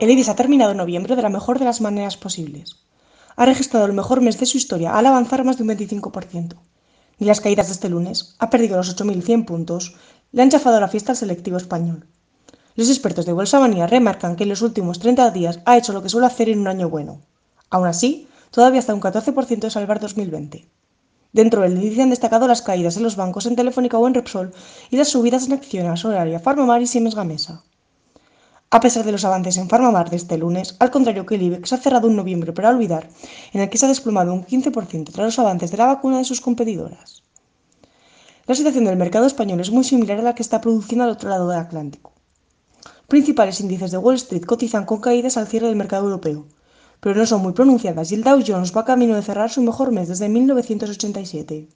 El IDIS ha terminado en noviembre de la mejor de las maneras posibles. Ha registrado el mejor mes de su historia al avanzar más de un 25%. Ni las caídas de este lunes, ha perdido los 8.100 puntos, le han chafado la fiesta al selectivo español. Los expertos de Bolsa Manía remarcan que en los últimos 30 días ha hecho lo que suele hacer en un año bueno. Aún así, todavía está un 14% de salvar 2020. Dentro del índice han destacado las caídas en los bancos en Telefónica o en Repsol y las subidas en Acciona, Solaria, Farmamar y Siemens Gamesa. A pesar de los avances en Farmamar de este lunes, al contrario que el IBEX ha cerrado un noviembre para olvidar, en el que se ha desplomado un 15% tras los avances de la vacuna de sus competidoras. La situación del mercado español es muy similar a la que está produciendo al otro lado del Atlántico. Principales índices de Wall Street cotizan con caídas al cierre del mercado europeo, pero no son muy pronunciadas y el Dow Jones va camino de cerrar su mejor mes desde 1987.